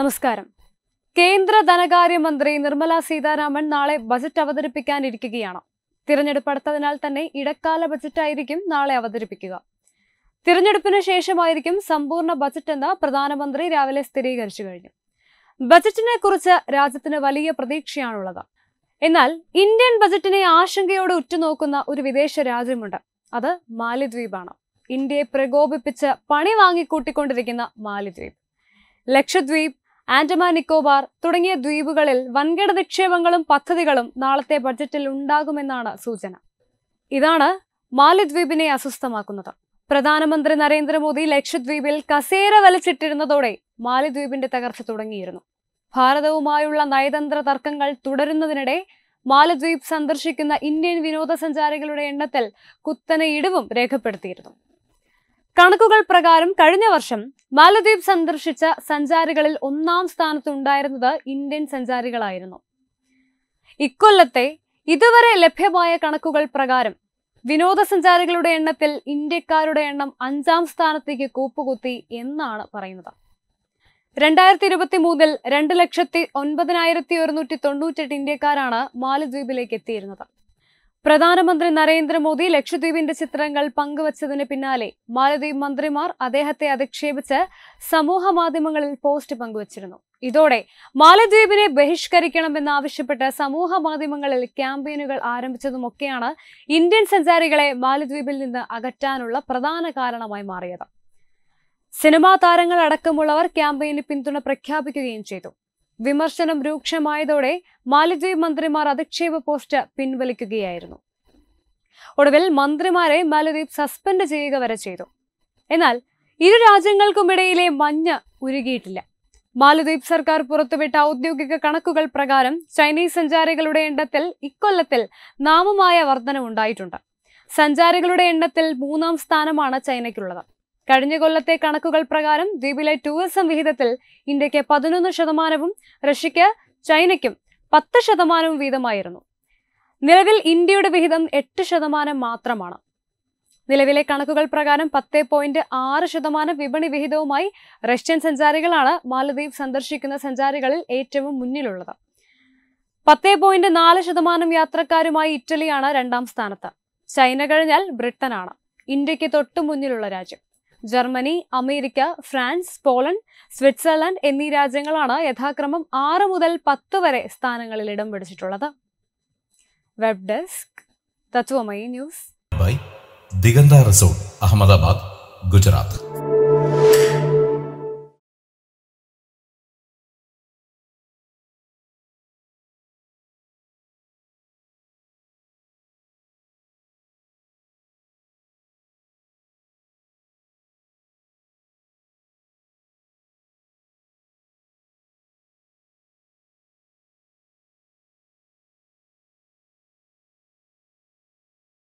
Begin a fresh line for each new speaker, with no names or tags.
നമസ്കാരം കേന്ദ്ര ധനകാര്യമന്ത്രി നിർമ്മല സീതാരാമൻ നാളെ ബജറ്റ് അവതരിപ്പിക്കാനിരിക്കുകയാണ് തിരഞ്ഞെടുപ്പ് അടുത്തതിനാൽ തന്നെ ഇടക്കാല ബജറ്റായിരിക്കും നാളെ അവതരിപ്പിക്കുക തിരഞ്ഞെടുപ്പിന് ശേഷമായിരിക്കും സമ്പൂർണ്ണ ബജറ്റ് എന്ന് പ്രധാനമന്ത്രി രാവിലെ സ്ഥിരീകരിച്ചു കഴിഞ്ഞു ബജറ്റിനെ കുറിച്ച് രാജ്യത്തിന് വലിയ പ്രതീക്ഷയാണുള്ളത് എന്നാൽ ഇന്ത്യൻ ബജറ്റിനെ ആശങ്കയോടെ ഉറ്റുനോക്കുന്ന ഒരു വിദേശ രാജ്യമുണ്ട് അത് മാലിദ്വീപാണ് ഇന്ത്യയെ പ്രകോപിപ്പിച്ച് പണി വാങ്ങിക്കൂട്ടിക്കൊണ്ടിരിക്കുന്ന മാലിദ്വീപ് ലക്ഷദ്വീപ് ആൻഡമാൻ നിക്കോബാർ തുടങ്ങിയ ദ്വീപുകളിൽ വൻകിട നിക്ഷേപങ്ങളും പദ്ധതികളും നാളത്തെ ബഡ്ജറ്റിൽ ഉണ്ടാകുമെന്നാണ് സൂചന ഇതാണ് മാലിദ്വീപിനെ അസ്വസ്ഥമാക്കുന്നത് പ്രധാനമന്ത്രി നരേന്ദ്രമോദി ലക്ഷദ്വീപിൽ കസേര വലിച്ചിട്ടിരുന്നതോടെ മാലിദ്വീപിന്റെ തകർച്ച തുടങ്ങിയിരുന്നു ഭാരതവുമായുള്ള നയതന്ത്ര തർക്കങ്ങൾ തുടരുന്നതിനിടെ മാലദ്വീപ് സന്ദർശിക്കുന്ന ഇന്ത്യൻ വിനോദസഞ്ചാരികളുടെ എണ്ണത്തിൽ കുത്തനെ ഇടിവും രേഖപ്പെടുത്തിയിരുന്നു കണക്കുകൾ പ്രകാരം കഴിഞ്ഞ വർഷം മാലദ്വീപ് സന്ദർശിച്ച സഞ്ചാരികളിൽ ഒന്നാം സ്ഥാനത്തുണ്ടായിരുന്നത് ഇന്ത്യൻ സഞ്ചാരികളായിരുന്നു ഇക്കൊല്ലത്തെ ഇതുവരെ ലഭ്യമായ കണക്കുകൾ പ്രകാരം വിനോദസഞ്ചാരികളുടെ എണ്ണത്തിൽ ഇന്ത്യക്കാരുടെ എണ്ണം അഞ്ചാം സ്ഥാനത്തേക്ക് കൂപ്പുകുത്തി എന്നാണ് പറയുന്നത് രണ്ടായിരത്തി ഇരുപത്തി മൂന്നിൽ രണ്ട് ലക്ഷത്തി ഒൻപതിനായിരത്തി ഒരുന്നൂറ്റി തൊണ്ണൂറ്റെട്ട് ഇന്ത്യക്കാരാണ് മാലദ്വീപിലേക്ക് എത്തിയിരുന്നത് പ്രധാനമന്ത്രി നരേന്ദ്രമോദി ലക്ഷദ്വീപിന്റെ ചിത്രങ്ങൾ പങ്കുവച്ചതിന് പിന്നാലെ മാലദ്വീപ് മന്ത്രിമാർ അദ്ദേഹത്തെ അധിക്ഷേപിച്ച് സമൂഹ മാധ്യമങ്ങളിൽ പോസ്റ്റ് പങ്കുവച്ചിരുന്നു ഇതോടെ മാലദ്വീപിനെ ബഹിഷ്കരിക്കണമെന്നാവശ്യപ്പെട്ട് സമൂഹ മാധ്യമങ്ങളിൽ ക്യാമ്പയിനുകൾ ആരംഭിച്ചതുമൊക്കെയാണ് ഇന്ത്യൻ സഞ്ചാരികളെ മാലദ്വീപിൽ നിന്ന് അകറ്റാനുള്ള പ്രധാന കാരണമായി മാറിയത് സിനിമാ താരങ്ങൾ അടക്കമുള്ളവർ ക്യാമ്പയിന് പിന്തുണ പ്രഖ്യാപിക്കുകയും ചെയ്തു വിമർശനം രൂക്ഷമായതോടെ മാലിദ്വീപ് മന്ത്രിമാർ അധിക്ഷേപ പോസ്റ്റ് പിൻവലിക്കുകയായിരുന്നു ഒടുവിൽ മന്ത്രിമാരെ മാലദ്വീപ് സസ്പെൻഡ് ചെയ്യുക വരെ ചെയ്തു എന്നാൽ ഇരു രാജ്യങ്ങൾക്കുമിടയിലെ മഞ്ഞ് ഉരുകിയിട്ടില്ല മാലദ്വീപ് സർക്കാർ പുറത്തുവിട്ട ഔദ്യോഗിക കണക്കുകൾ പ്രകാരം ചൈനീസ് സഞ്ചാരികളുടെ എണ്ണത്തിൽ ഇക്കൊല്ലത്തിൽ നാമമായ വർധനവുണ്ടായിട്ടുണ്ട് സഞ്ചാരികളുടെ എണ്ണത്തിൽ മൂന്നാം സ്ഥാനമാണ് ചൈനയ്ക്കുള്ളത് കഴിഞ്ഞ കൊല്ലത്തെ കണക്കുകൾ പ്രകാരം ദ്വീപിലെ ടൂറിസം വിഹിതത്തിൽ ഇന്ത്യക്ക് പതിനൊന്ന് ശതമാനവും റഷ്യയ്ക്ക് ചൈനയ്ക്കും പത്ത് ശതമാനവും വീതമായിരുന്നു നിലവിൽ ഇന്ത്യയുടെ വിഹിതം എട്ട് ശതമാനം മാത്രമാണ് നിലവിലെ കണക്കുകൾ പ്രകാരം പത്ത് പോയിന്റ് ആറ് ശതമാനം വിപണി വിഹിതവുമായി റഷ്യൻ സഞ്ചാരികളാണ് മാലദ്വീപ് സന്ദർശിക്കുന്ന സഞ്ചാരികളിൽ ഏറ്റവും മുന്നിലുള്ളത് പത്ത് പോയിന്റ് നാല് ശതമാനം യാത്രക്കാരുമായി ഇറ്റലിയാണ് രണ്ടാം സ്ഥാനത്ത് ചൈന കഴിഞ്ഞാൽ ബ്രിട്ടനാണ് ഇന്ത്യക്ക് തൊട്ടു മുന്നിലുള്ള രാജ്യം Germany America France Poland Switzerland എന്നീ രാജ്യങ്ങളാണ് യഥാക്രമം ആറ് മുതൽ പത്ത് വരെ സ്ഥാനങ്ങളിൽ ഇടം പിടിച്ചിട്ടുള്ളത് web desk Tatwamayi news by Diganta resort Ahmedabad Gujarat